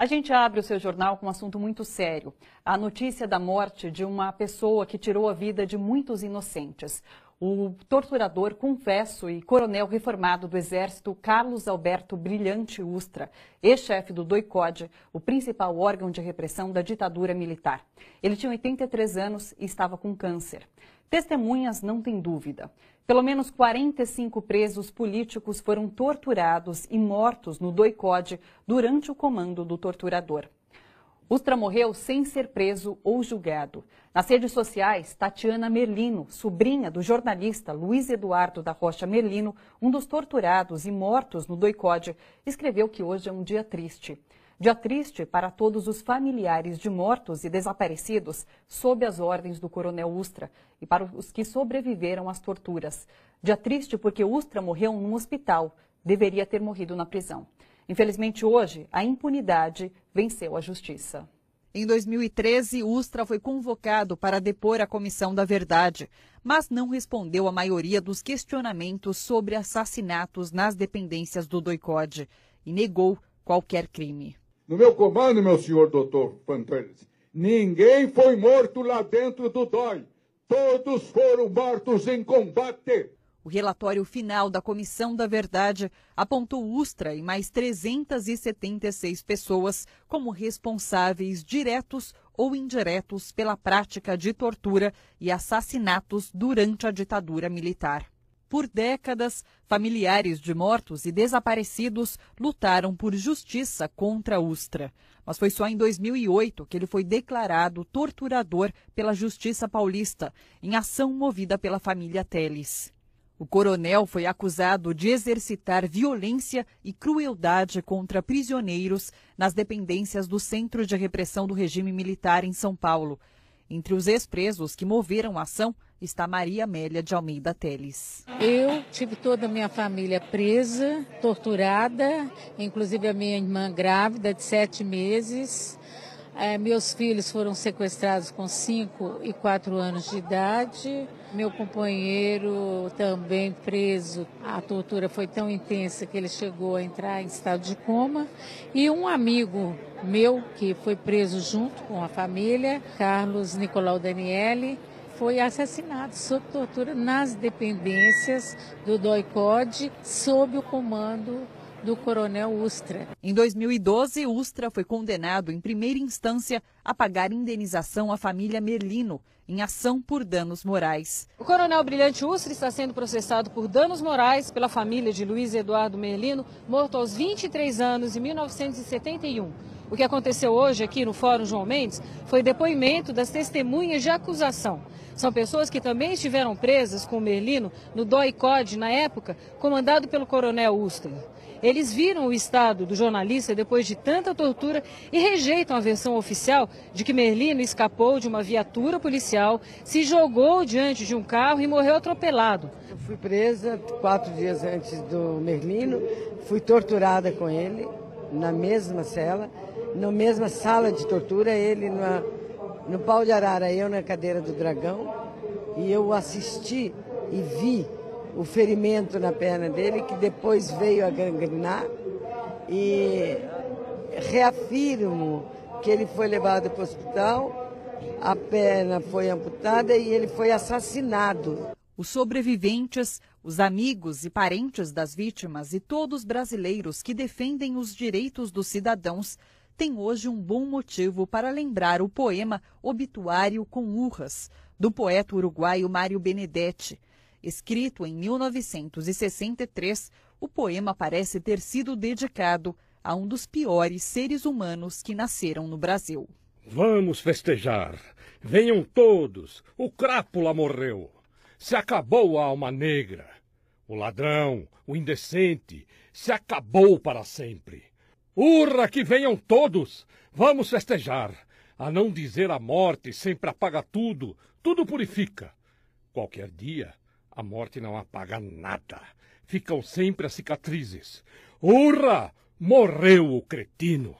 A gente abre o seu jornal com um assunto muito sério: a notícia da morte de uma pessoa que tirou a vida de muitos inocentes o torturador converso e coronel reformado do Exército Carlos Alberto Brilhante Ustra, ex-chefe do DOICOD, o principal órgão de repressão da ditadura militar. Ele tinha 83 anos e estava com câncer. Testemunhas não têm dúvida. Pelo menos 45 presos políticos foram torturados e mortos no DOICOD durante o comando do torturador. Ustra morreu sem ser preso ou julgado. Nas redes sociais, Tatiana Merlino, sobrinha do jornalista Luiz Eduardo da Rocha Merlino, um dos torturados e mortos no doicode, escreveu que hoje é um dia triste. Dia triste para todos os familiares de mortos e desaparecidos sob as ordens do coronel Ustra e para os que sobreviveram às torturas. Dia triste porque Ustra morreu num hospital, deveria ter morrido na prisão. Infelizmente, hoje, a impunidade venceu a justiça. Em 2013, Ustra foi convocado para depor à Comissão da Verdade, mas não respondeu à maioria dos questionamentos sobre assassinatos nas dependências do doicode e negou qualquer crime. No meu comando, meu senhor doutor Pantanes, ninguém foi morto lá dentro do DOI. Todos foram mortos em combate. O relatório final da Comissão da Verdade apontou Ustra e mais 376 pessoas como responsáveis diretos ou indiretos pela prática de tortura e assassinatos durante a ditadura militar. Por décadas, familiares de mortos e desaparecidos lutaram por justiça contra Ustra. Mas foi só em 2008 que ele foi declarado torturador pela Justiça Paulista, em ação movida pela família Teles. O coronel foi acusado de exercitar violência e crueldade contra prisioneiros nas dependências do Centro de Repressão do Regime Militar em São Paulo. Entre os ex-presos que moveram a ação está Maria Amélia de Almeida Teles. Eu tive toda a minha família presa, torturada, inclusive a minha irmã grávida de sete meses. É, meus filhos foram sequestrados com 5 e 4 anos de idade. Meu companheiro também preso. A tortura foi tão intensa que ele chegou a entrar em estado de coma. E um amigo meu, que foi preso junto com a família, Carlos Nicolau Daniele, foi assassinado sob tortura nas dependências do DOICOD, sob o comando do coronel Ustra. Em 2012, Ustra foi condenado em primeira instância a pagar indenização à família Merlino em ação por danos morais. O coronel Brilhante Ustra está sendo processado por danos morais pela família de Luiz Eduardo Merlino, morto aos 23 anos em 1971. O que aconteceu hoje aqui no Fórum João Mendes foi depoimento das testemunhas de acusação. São pessoas que também estiveram presas com o Merlino no DOI-COD, na época, comandado pelo coronel Ustra. Eles viram o estado do jornalista depois de tanta tortura e rejeitam a versão oficial de que Merlino escapou de uma viatura policial, se jogou diante de um carro e morreu atropelado. Eu fui presa quatro dias antes do Merlino, fui torturada com ele na mesma cela na mesma sala de tortura, ele no no pau de arara, eu na cadeira do dragão, e eu assisti e vi o ferimento na perna dele, que depois veio a gangrenar, e reafirmo que ele foi levado para o hospital, a perna foi amputada e ele foi assassinado. Os sobreviventes, os amigos e parentes das vítimas e todos brasileiros que defendem os direitos dos cidadãos tem hoje um bom motivo para lembrar o poema Obituário com Urras, do poeta uruguaio Mário Benedetti. Escrito em 1963, o poema parece ter sido dedicado a um dos piores seres humanos que nasceram no Brasil. Vamos festejar. Venham todos. O Crápula morreu. Se acabou a alma negra. O ladrão, o indecente, se acabou para sempre. Urra, que venham todos! Vamos festejar! A não dizer a morte sempre apaga tudo, tudo purifica. Qualquer dia, a morte não apaga nada. Ficam sempre as cicatrizes. Urra! Morreu o cretino!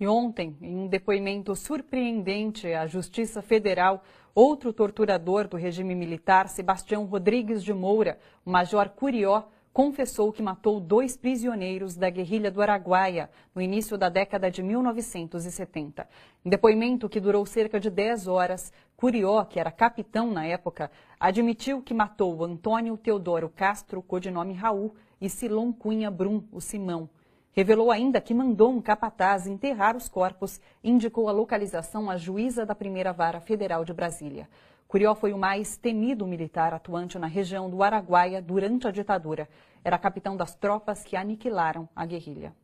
E ontem, em um depoimento surpreendente à Justiça Federal, outro torturador do regime militar, Sebastião Rodrigues de Moura, o Major Curió, confessou que matou dois prisioneiros da guerrilha do Araguaia no início da década de 1970. Em depoimento que durou cerca de 10 horas, Curió, que era capitão na época, admitiu que matou Antônio Teodoro Castro, codinome Raul, e Silon Cunha Brum, o Simão. Revelou ainda que mandou um capataz enterrar os corpos e indicou a localização à juíza da primeira vara federal de Brasília. Curió foi o mais temido militar atuante na região do Araguaia durante a ditadura. Era capitão das tropas que aniquilaram a guerrilha.